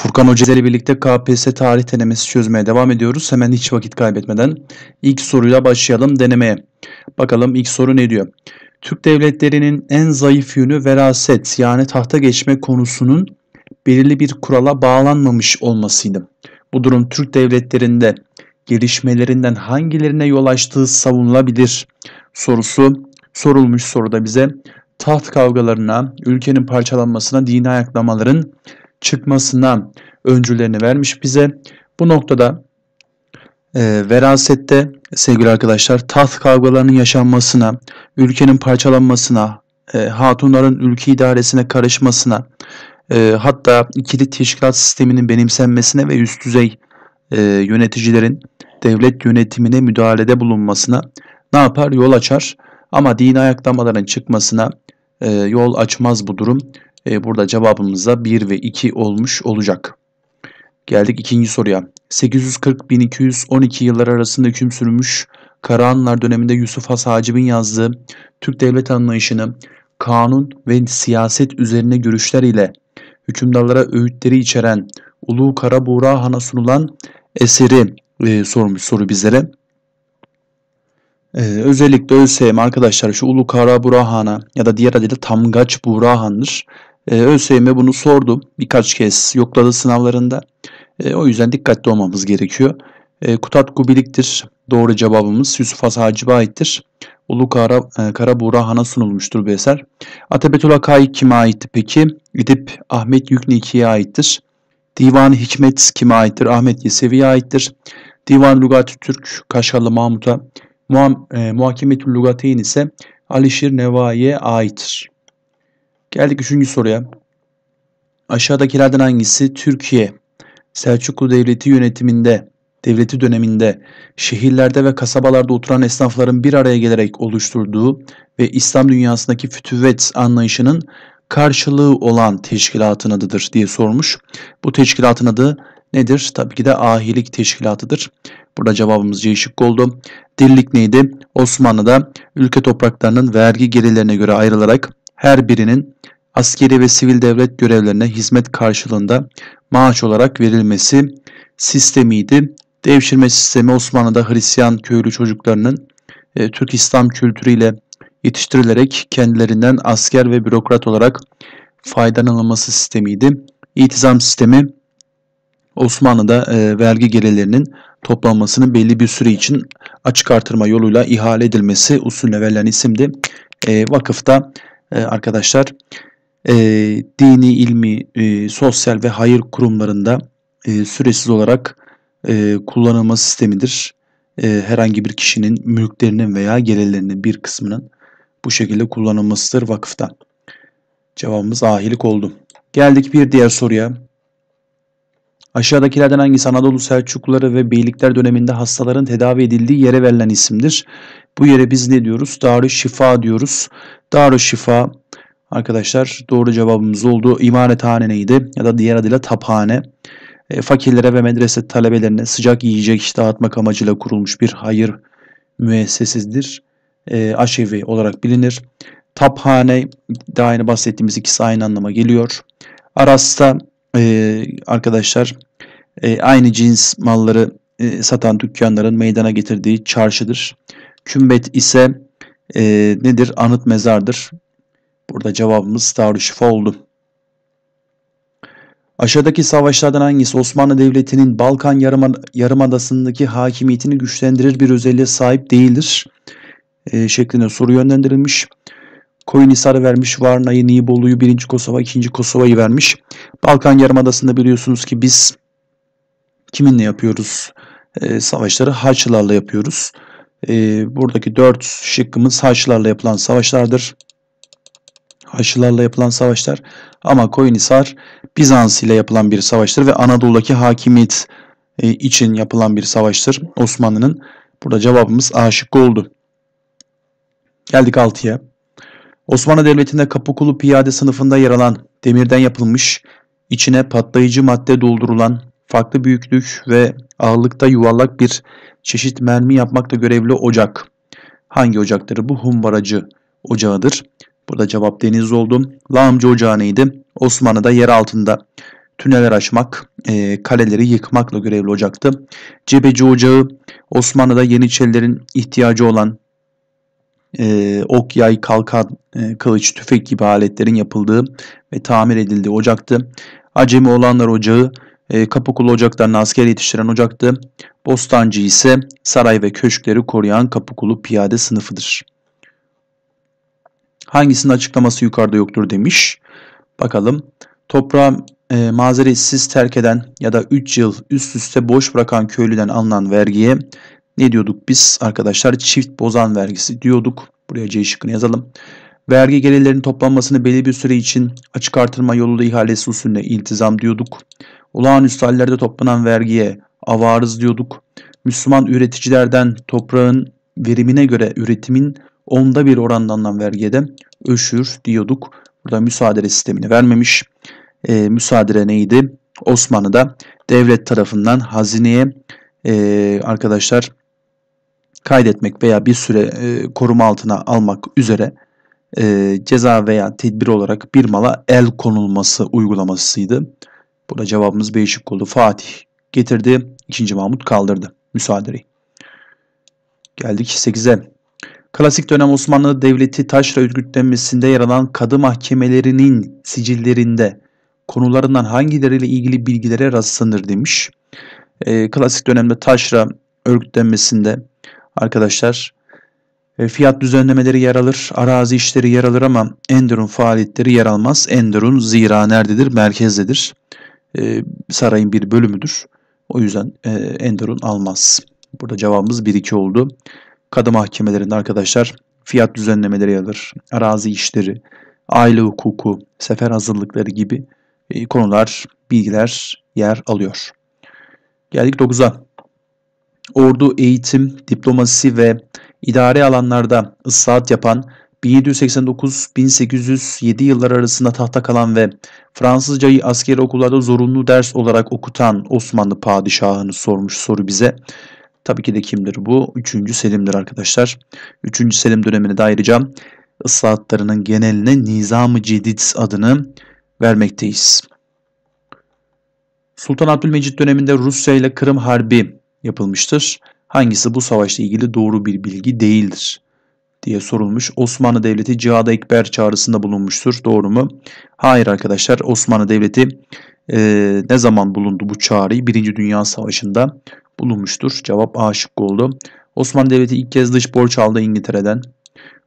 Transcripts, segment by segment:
Furkan Hoca ile birlikte KPSS tarih denemesi çözmeye devam ediyoruz. Hemen hiç vakit kaybetmeden ilk soruyla başlayalım denemeye. Bakalım ilk soru ne diyor? Türk devletlerinin en zayıf yönü veraset yani tahta geçme konusunun belirli bir kurala bağlanmamış olmasıydı. Bu durum Türk devletlerinde gelişmelerinden hangilerine yol açtığı savunulabilir sorusu sorulmuş soruda bize taht kavgalarına, ülkenin parçalanmasına, dini ayaklamaların çıkmasına öncülerini vermiş bize. Bu noktada e, verasette sevgili arkadaşlar taht kavgalarının yaşanmasına, ülkenin parçalanmasına, e, hatunların ülke idaresine karışmasına, e, hatta ikili teşkilat sisteminin benimsenmesine ve üst düzey e, yöneticilerin devlet yönetimine müdahalede bulunmasına ne yapar? Yol açar. Ama din ayaklamaların çıkmasına e, yol açmaz bu durum e, burada cevabımız da 1 ve 2 olmuş olacak. Geldik ikinci soruya. 840-1212 yılları arasında hüküm sürmüş Karahanlar döneminde Yusuf Has Hacib'in yazdığı Türk devlet anlayışını kanun ve siyaset üzerine görüşler ile hükümdarlara öğütleri içeren Ulu Karabuğra Han'a sunulan eseri e, sormuş soru bizlere. Ee, özellikle ÖSYM arkadaşlar şu Ulu Kara Burahan'a ya da diğer adıyla Tamgaç Burahan'dır. E, bunu sordu birkaç kez yokladı sınavlarında. E, o yüzden dikkatli olmamız gerekiyor. E, Kutat Gubilik'tir doğru cevabımız. Yusuf Has Hacib'e aittir. Ulu Kara, e, Karabuğra Han'a sunulmuştur bu eser. Atebetül Akai kime aitti peki? Gidip Ahmet Yükniki'ye aittir. Divan Hikmet kime aittir? Ahmet Yesevi'ye aittir. Divan lugat Türk Kaşgarlı Mahmut'a, Muham, e, Muhakimetül Lugateyn ise Alişir Nevai'ye aittir. Geldik üçüncü soruya. Aşağıdakilerden hangisi Türkiye Selçuklu Devleti yönetiminde devleti döneminde şehirlerde ve kasabalarda oturan esnafların bir araya gelerek oluşturduğu ve İslam dünyasındaki fütüvet anlayışının karşılığı olan teşkilatın adıdır diye sormuş. Bu teşkilatın adı nedir? Tabii ki de ahilik teşkilatıdır. Burada cevabımız C şıkkı oldu. Dirlik neydi? Osmanlı'da ülke topraklarının vergi gelirlerine göre ayrılarak her birinin askeri ve sivil devlet görevlerine hizmet karşılığında maaş olarak verilmesi sistemiydi. Devşirme sistemi Osmanlı'da Hristiyan köylü çocuklarının e, Türk İslam kültürüyle yetiştirilerek kendilerinden asker ve bürokrat olarak faydalanılması sistemiydi. İtizam sistemi Osmanlı'da e, vergi gelirlerinin toplanmasının belli bir süre için açık artırma yoluyla ihale edilmesi usulüne verilen isimdi. E, vakıfta ee, arkadaşlar e, dini, ilmi, e, sosyal ve hayır kurumlarında e, süresiz olarak e, kullanılma sistemidir. E, herhangi bir kişinin mülklerinin veya gelirlerinin bir kısmının bu şekilde kullanılmasıdır vakıftan. Cevabımız ahilik oldu. Geldik bir diğer soruya. Aşağıdakilerden hangisi Anadolu Selçukluları ve Beylikler döneminde hastaların tedavi edildiği yere verilen isimdir? Bu yere biz ne diyoruz? Darü Şifa diyoruz. Darü Şifa arkadaşlar doğru cevabımız oldu. İmanethane neydi? Ya da diğer adıyla taphane. E, fakirlere ve medrese talebelerine sıcak yiyecek iş dağıtmak amacıyla kurulmuş bir hayır müessesidir. E, aşevi olarak bilinir. Taphane daha yeni bahsettiğimiz ikisi aynı anlama geliyor. Aras'ta e, arkadaşlar e, aynı cins malları e, satan dükkanların meydana getirdiği çarşıdır. Kümbet ise e, nedir? Anıt mezardır. Burada cevabımız Darüşşifa oldu. Aşağıdaki savaşlardan hangisi Osmanlı Devleti'nin Balkan Yarımadası'ndaki hakimiyetini güçlendirir bir özelliğe sahip değildir? E, şeklinde soru yönlendirilmiş. Koyunisar'ı vermiş, Varna'yı, Nibolu'yu, 1. Kosova, 2. Kosova'yı vermiş. Balkan Yarımadası'nda biliyorsunuz ki biz kiminle yapıyoruz e, savaşları? Haçlılarla yapıyoruz. E, buradaki 4 şıkkımız Haçlılarla yapılan savaşlardır. Haçlılarla yapılan savaşlar ama Koyunisar Bizans ile yapılan bir savaştır ve Anadolu'daki hakimiyet e, için yapılan bir savaştır Osmanlı'nın. Burada cevabımız A şıkkı oldu. Geldik 6'ya. Osmanlı Devleti'nde Kapıkulu piyade sınıfında yer alan demirden yapılmış, içine patlayıcı madde doldurulan, farklı büyüklük ve ağırlıkta yuvarlak bir çeşit mermi yapmakta görevli ocak. Hangi ocakları Bu humbaracı ocağıdır. Burada cevap deniz oldu. Lağımcı ocağı neydi? Osmanlı'da yer altında tüneler açmak, e, kaleleri yıkmakla görevli ocaktı. Cebeci ocağı Osmanlı'da Yeniçerilerin ihtiyacı olan e, ok, yay, kalkan, e, kılıç, tüfek gibi aletlerin yapıldığı ve tamir edildiği ocaktı. Acemi olanlar ocağı e, Kapıkulu ocaklarına asker yetiştiren ocaktı. Bostancı ise saray ve köşkleri koruyan Kapıkulu piyade sınıfıdır. Hangisinin açıklaması yukarıda yoktur demiş. Bakalım. Toprağı e, mazeretsiz terk eden ya da 3 yıl üst üste boş bırakan köylüden alınan vergiye ne diyorduk biz arkadaşlar? Çift bozan vergisi diyorduk. Buraya C şıkkını yazalım. Vergi gelirlerinin toplanmasını belli bir süre için açık artırma yoluyla ihalesi usulüne iltizam diyorduk. Olağanüstü hallerde toplanan vergiye avarız diyorduk. Müslüman üreticilerden toprağın verimine göre üretimin onda bir oranda alınan vergiye de öşür diyorduk. Burada müsaade sistemini vermemiş. E, ee, müsaadele neydi? Osmanlı'da devlet tarafından hazineye e, arkadaşlar kaydetmek veya bir süre e, koruma altına almak üzere e, ceza veya tedbir olarak bir mala el konulması uygulamasıydı. Burada cevabımız değişik oldu. Fatih getirdi. 2. Mahmut kaldırdı. Müsaadeyi. Geldik 8'e. Klasik dönem Osmanlı Devleti taşra örgütlenmesinde yer alan kadı mahkemelerinin sicillerinde konularından hangileriyle ilgili bilgilere rastlanır demiş. E, klasik dönemde taşra örgütlenmesinde arkadaşlar e, fiyat düzenlemeleri yer alır, arazi işleri yer alır ama Enderun faaliyetleri yer almaz. Enderun zira nerededir? Merkezdedir. E, sarayın bir bölümüdür. O yüzden e, Enderun almaz. Burada cevabımız 1-2 oldu. Kadı mahkemelerinde arkadaşlar fiyat düzenlemeleri yer alır, arazi işleri, aile hukuku, sefer hazırlıkları gibi e, konular, bilgiler yer alıyor. Geldik 9'a ordu, eğitim, diplomasi ve idari alanlarda ıslahat yapan 1789-1807 yılları arasında tahta kalan ve Fransızcayı askeri okullarda zorunlu ders olarak okutan Osmanlı padişahını sormuş soru bize. Tabii ki de kimdir bu? 3. Selim'dir arkadaşlar. 3. Selim dönemine de ayrıca ıslahatlarının geneline Nizam-ı Cedid adını vermekteyiz. Sultan Abdülmecit döneminde Rusya ile Kırım Harbi yapılmıştır. Hangisi bu savaşla ilgili doğru bir bilgi değildir diye sorulmuş. Osmanlı Devleti Cihad-ı Ekber çağrısında bulunmuştur. Doğru mu? Hayır arkadaşlar Osmanlı Devleti e, ne zaman bulundu bu çağrıyı? Birinci Dünya Savaşı'nda bulunmuştur. Cevap A oldu. Osmanlı Devleti ilk kez dış borç aldı İngiltere'den.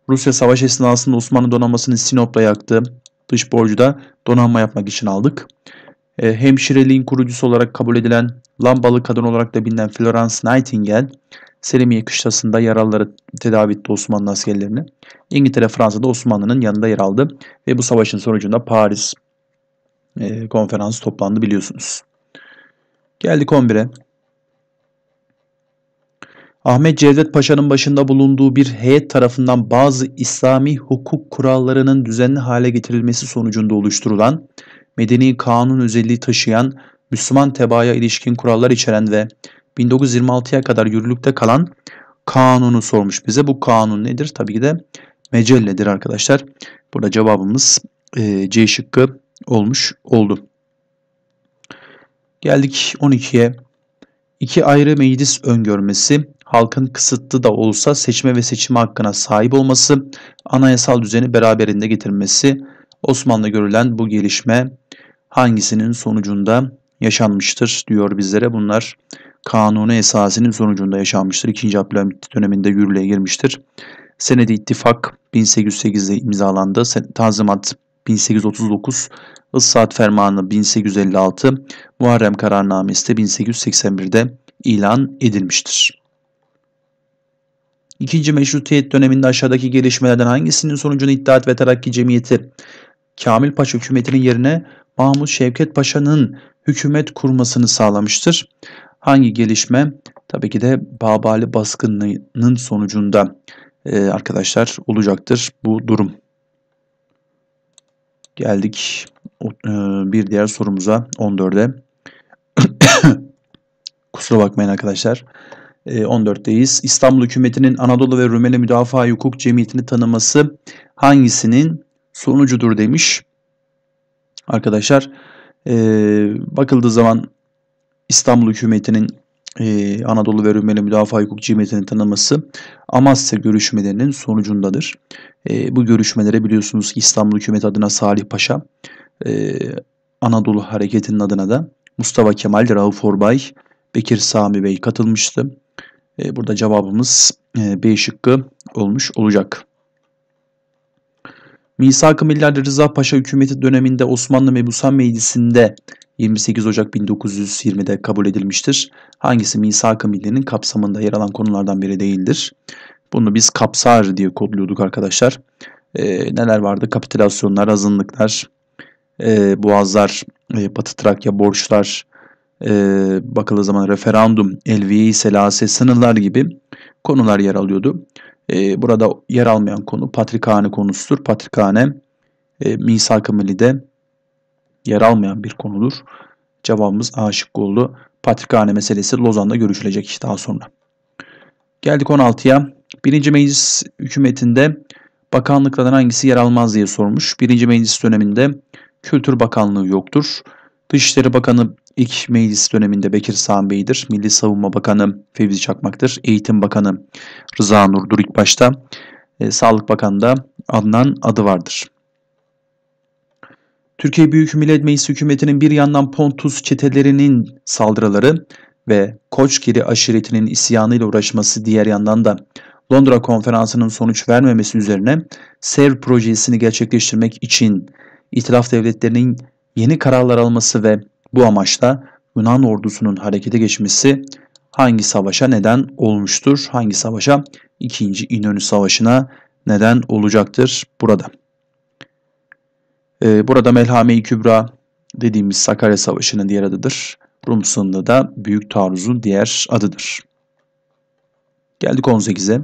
Rusya savaş esnasında Osmanlı donanmasını Sinop'la yaktı. Dış borcu da donanma yapmak için aldık. E, hemşireliğin kurucusu olarak kabul edilen Lambalı kadın olarak da bilinen Florence Nightingale, Selimiye kışlasında yaralıları tedavi etti Osmanlı askerlerini. İngiltere Fransa'da Osmanlı'nın yanında yer aldı ve bu savaşın sonucunda Paris e, konferansı toplandı biliyorsunuz. Geldik 11'e. Ahmet Cevdet Paşa'nın başında bulunduğu bir heyet tarafından bazı İslami hukuk kurallarının düzenli hale getirilmesi sonucunda oluşturulan, medeni kanun özelliği taşıyan Müslüman tebaaya ilişkin kurallar içeren ve 1926'ya kadar yürürlükte kalan kanunu sormuş bize. Bu kanun nedir? Tabii ki de mecelledir arkadaşlar. Burada cevabımız e, C şıkkı olmuş oldu. Geldik 12'ye. İki ayrı meclis öngörmesi, halkın kısıtlı da olsa seçme ve seçim hakkına sahip olması, anayasal düzeni beraberinde getirmesi, Osmanlı görülen bu gelişme hangisinin sonucunda yaşanmıştır diyor bizlere. Bunlar kanunu esasinin sonucunda yaşanmıştır. 2. Abdülhamit döneminde yürürlüğe girmiştir. Senedi ittifak 1808'de imzalandı. Tanzimat 1839, Issat Fermanı 1856, Muharrem Kararnamesi de 1881'de ilan edilmiştir. İkinci Meşrutiyet döneminde aşağıdaki gelişmelerden hangisinin sonucunu İttihat ve Terakki Cemiyeti Kamil Paşa hükümetinin yerine Mahmut Şevket Paşa'nın hükümet kurmasını sağlamıştır. Hangi gelişme? Tabii ki de Babali baskınının sonucunda e, arkadaşlar olacaktır bu durum. Geldik e, bir diğer sorumuza 14'e. Kusura bakmayın arkadaşlar. 14'teyiz. E, İstanbul hükümetinin Anadolu ve Rumeli Müdafaa Hukuk Cemiyeti'ni tanıması hangisinin sonucudur demiş. Arkadaşlar e, bakıldığı zaman İstanbul hükümetinin e, Anadolu ve Rumeli Müdafaa Hukukçu Hükümeti'nin tanıması Amasya görüşmelerinin sonucundadır. E, bu görüşmelere biliyorsunuz ki İstanbul Hükümeti adına Salih Paşa, e, Anadolu Hareketi'nin adına da Mustafa Kemal, Rauf Orbay, Bekir Sami Bey katılmıştı. E, burada cevabımız e, B şıkkı olmuş olacak. Misak-ı Miller'de Rıza Paşa hükümeti döneminde Osmanlı Mebusan Meclisi'nde 28 Ocak 1920'de kabul edilmiştir. Hangisi Misak-ı Milli'nin kapsamında yer alan konulardan biri değildir. Bunu biz kapsar diye kodluyorduk arkadaşlar. Ee, neler vardı? Kapitülasyonlar, azınlıklar, e, boğazlar, e, Batı Trakya borçlar, e, bakıldığı zaman referandum, elviye-i selase, sınırlar gibi konular yer alıyordu e, burada yer almayan konu Patrikhane konusudur. Patrikhane e, Misak-ı Milli'de yer almayan bir konudur. Cevabımız aşık oldu. Patrikhane meselesi Lozan'da görüşülecek iş daha sonra. Geldik 16'ya. Birinci meclis hükümetinde bakanlıklardan hangisi yer almaz diye sormuş. Birinci meclis döneminde Kültür Bakanlığı yoktur. Dışişleri Bakanı İlk meclis döneminde Bekir Sami Bey'dir. Milli Savunma Bakanı Fevzi Çakmak'tır. Eğitim Bakanı Rıza Nur'dur ilk başta. E, Sağlık Bakanı da Adnan adı vardır. Türkiye Büyük Millet Meclisi hükümetinin bir yandan Pontus çetelerinin saldırıları ve Koçgiri aşiretinin isyanıyla uğraşması diğer yandan da Londra konferansının sonuç vermemesi üzerine SEV projesini gerçekleştirmek için İtilaf devletlerinin yeni kararlar alması ve bu amaçla Yunan ordusunun harekete geçmesi hangi savaşa neden olmuştur? Hangi savaşa? 2. İnönü Savaşı'na neden olacaktır burada. Ee, burada Melhame-i Kübra dediğimiz Sakarya Savaşı'nın diğer adıdır. Rum sınırında da Büyük Taarruz'un diğer adıdır. Geldik 18'e.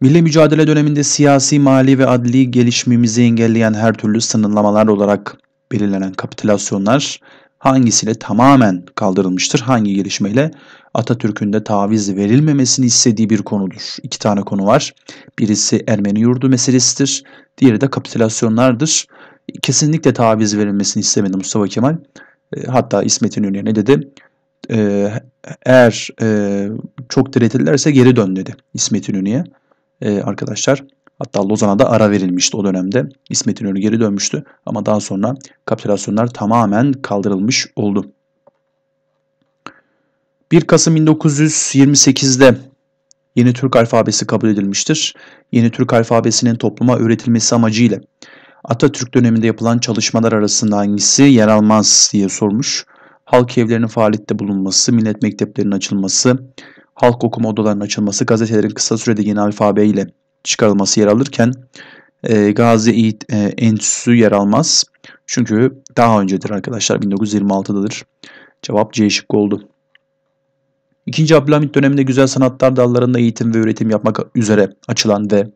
Milli mücadele döneminde siyasi, mali ve adli gelişmemizi engelleyen her türlü sınırlamalar olarak belirlenen kapitülasyonlar hangisiyle tamamen kaldırılmıştır, hangi gelişmeyle Atatürk'ün de taviz verilmemesini istediği bir konudur. İki tane konu var. Birisi Ermeni yurdu meselesidir, diğeri de kapitülasyonlardır. Kesinlikle taviz verilmesini istemedi Mustafa Kemal. E, hatta İsmet İnönü'ye ne dedi? E, eğer e, çok diretirlerse geri dön dedi İsmet İnönü'ye. arkadaşlar Hatta Lozan'a da ara verilmişti o dönemde. İsmet İnönü geri dönmüştü ama daha sonra kapitülasyonlar tamamen kaldırılmış oldu. 1 Kasım 1928'de yeni Türk alfabesi kabul edilmiştir. Yeni Türk alfabesinin topluma öğretilmesi amacıyla Atatürk döneminde yapılan çalışmalar arasında hangisi yer almaz diye sormuş. Halk evlerinin faaliyette bulunması, millet mekteplerinin açılması, halk okuma odalarının açılması, gazetelerin kısa sürede yeni alfabe ile çıkarılması yer alırken e, Gazi İğit e, Enstitüsü yer almaz. Çünkü daha öncedir arkadaşlar 1926'dadır. Cevap C şıkkı oldu. İkinci Abdülhamit döneminde güzel sanatlar dallarında eğitim ve üretim yapmak üzere açılan ve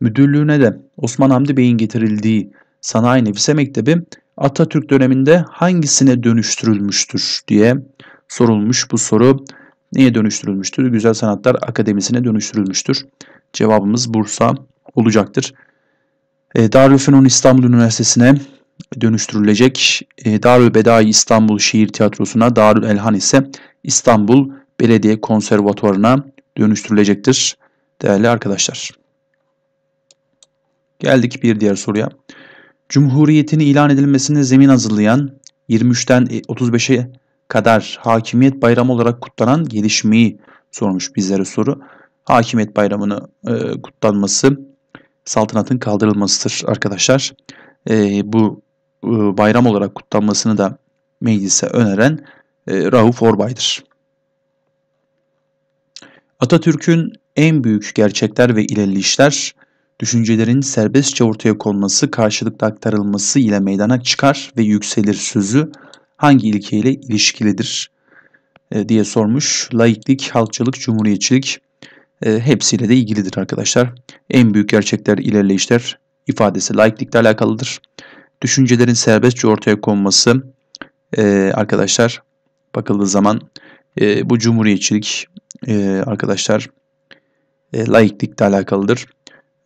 müdürlüğüne de Osman Hamdi Bey'in getirildiği Sanayi Nefise Mektebi Atatürk döneminde hangisine dönüştürülmüştür diye sorulmuş bu soru. Neye dönüştürülmüştür? Güzel Sanatlar Akademisi'ne dönüştürülmüştür. Cevabımız Bursa olacaktır. E, Darülfünun İstanbul Üniversitesi'ne dönüştürülecek. E, Darül Bedai İstanbul Şiir Tiyatrosu'na, Darül Elhan ise İstanbul Belediye Konservatuvarı'na dönüştürülecektir değerli arkadaşlar. Geldik bir diğer soruya. Cumhuriyetin ilan edilmesine zemin hazırlayan 23'ten 35'e kadar hakimiyet bayramı olarak kutlanan gelişmeyi sormuş bizlere soru. Hakimiyet Bayramı'nı e, kutlanması saltanatın kaldırılmasıdır arkadaşlar. E, bu e, bayram olarak kutlanmasını da meclise öneren e, Rauf Orbay'dır. Atatürk'ün en büyük gerçekler ve ilerleyişler düşüncelerin serbestçe ortaya konması, karşılıklı aktarılması ile meydana çıkar ve yükselir sözü hangi ilkeyle ilişkilidir e, diye sormuş. Laiklik, halkçılık, cumhuriyetçilik, e, hepsiyle de ilgilidir arkadaşlar. En büyük gerçekler ilerleyişler ifadesi laiklikle alakalıdır. Düşüncelerin serbestçe ortaya konması e, arkadaşlar bakıldığı zaman e, bu cumhuriyetçilik e, arkadaşlar e, laiklikle alakalıdır.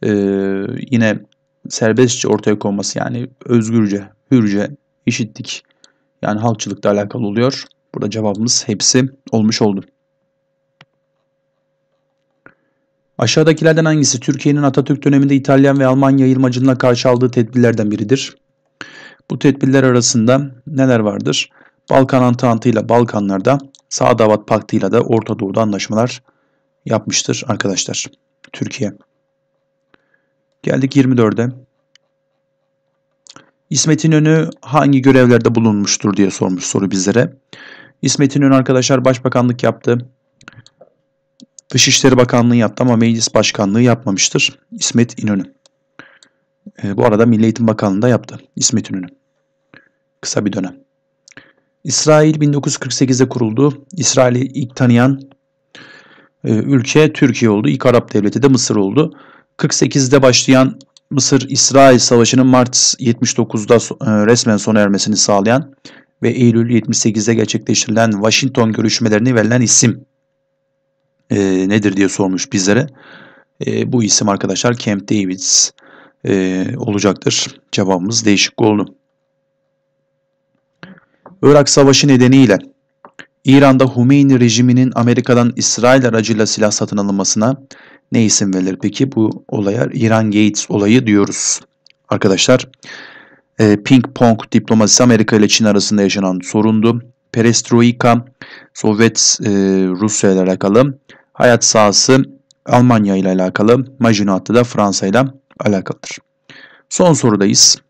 E, yine serbestçe ortaya konması yani özgürce, hürce, eşitlik yani halkçılıkla alakalı oluyor. Burada cevabımız hepsi olmuş oldu. Aşağıdakilerden hangisi Türkiye'nin Atatürk döneminde İtalyan ve Alman yayılmacılığına karşı aldığı tedbirlerden biridir? Bu tedbirler arasında neler vardır? Balkan Antantı ile Balkanlarda, Sağ Davat Paktı ile de Orta Doğu'da anlaşmalar yapmıştır arkadaşlar. Türkiye. Geldik 24'e. İsmet İnönü hangi görevlerde bulunmuştur diye sormuş soru bizlere. İsmet İnönü arkadaşlar başbakanlık yaptı. Dışişleri Bakanlığı yaptı ama Meclis Başkanlığı yapmamıştır. İsmet İnönü. E, bu arada Milli Eğitim Bakanlığı da yaptı. İsmet İnönü. Kısa bir dönem. İsrail 1948'de kuruldu. İsrail'i ilk tanıyan e, ülke Türkiye oldu. İlk Arap devleti de Mısır oldu. 48'de başlayan Mısır-İsrail Savaşı'nın Mart 79'da e, resmen sona ermesini sağlayan ve Eylül 78'de gerçekleştirilen Washington görüşmelerine verilen isim e, nedir diye sormuş bizlere. E, bu isim arkadaşlar Camp Davids e, olacaktır. Cevabımız değişik oldu. Irak Savaşı nedeniyle İran'da Humeyni rejiminin Amerika'dan İsrail aracıyla silah satın alınmasına ne isim verilir? Peki bu olaya İran Gates olayı diyoruz arkadaşlar. E, ping pong diplomasisi Amerika ile Çin arasında yaşanan sorundu. Perestroika, Sovyet e, Rusya ile alakalı. Hayat sahası Almanya ile alakalı, Maginot'ta da Fransa ile alakalıdır. Son sorudayız.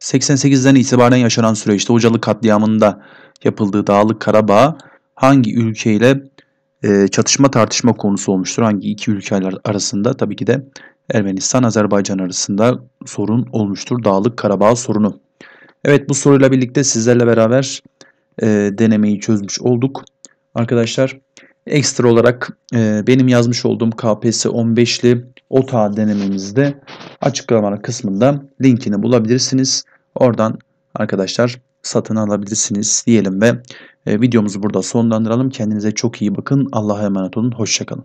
88'den itibaren yaşanan süreçte Hocalı katliamında yapıldığı Dağlık Karabağ hangi ülke ile e, çatışma tartışma konusu olmuştur? Hangi iki ülkeler arasında? Tabii ki de Ermenistan Azerbaycan arasında sorun olmuştur. Dağlık Karabağ sorunu. Evet bu soruyla birlikte sizlerle beraber e, denemeyi çözmüş olduk. Arkadaşlar Ekstra olarak e, benim yazmış olduğum KPSS 15'li OTA denememizde açıklamalar kısmında linkini bulabilirsiniz. Oradan arkadaşlar satın alabilirsiniz diyelim ve e, videomuzu burada sonlandıralım. Kendinize çok iyi bakın. Allah'a emanet olun. Hoşçakalın.